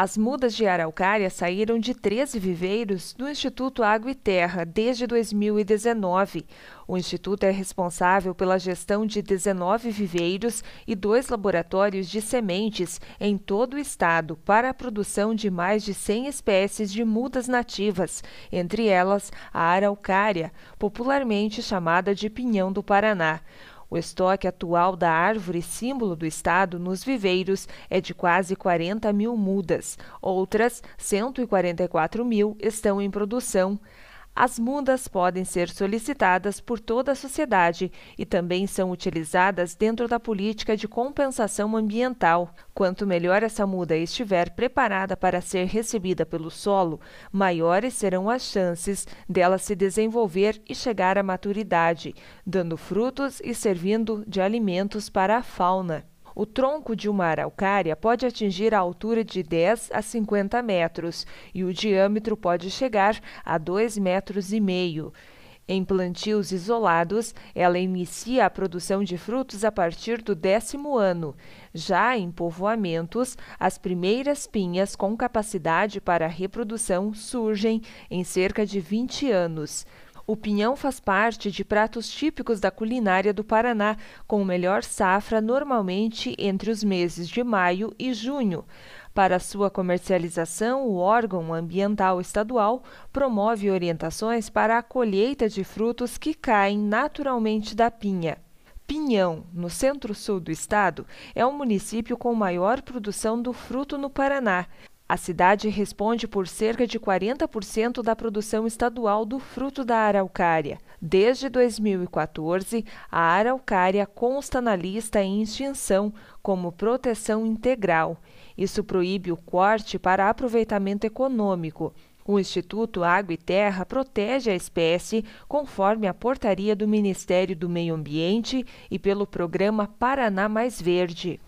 As mudas de araucária saíram de 13 viveiros do Instituto Água e Terra desde 2019. O Instituto é responsável pela gestão de 19 viveiros e dois laboratórios de sementes em todo o estado para a produção de mais de 100 espécies de mudas nativas, entre elas a araucária, popularmente chamada de pinhão do Paraná. O estoque atual da árvore símbolo do estado nos viveiros é de quase 40 mil mudas. Outras 144 mil estão em produção. As mudas podem ser solicitadas por toda a sociedade e também são utilizadas dentro da política de compensação ambiental. Quanto melhor essa muda estiver preparada para ser recebida pelo solo, maiores serão as chances dela se desenvolver e chegar à maturidade, dando frutos e servindo de alimentos para a fauna. O tronco de uma araucária pode atingir a altura de 10 a 50 metros e o diâmetro pode chegar a 2,5 metros. e meio. Em plantios isolados, ela inicia a produção de frutos a partir do décimo ano. Já em povoamentos, as primeiras pinhas com capacidade para reprodução surgem em cerca de 20 anos. O pinhão faz parte de pratos típicos da culinária do Paraná, com melhor safra normalmente entre os meses de maio e junho. Para sua comercialização, o órgão ambiental estadual promove orientações para a colheita de frutos que caem naturalmente da pinha. Pinhão, no centro-sul do estado, é o município com maior produção do fruto no Paraná. A cidade responde por cerca de 40% da produção estadual do fruto da araucária. Desde 2014, a araucária consta na lista em extinção como proteção integral. Isso proíbe o corte para aproveitamento econômico. O Instituto Água e Terra protege a espécie conforme a portaria do Ministério do Meio Ambiente e pelo programa Paraná Mais Verde.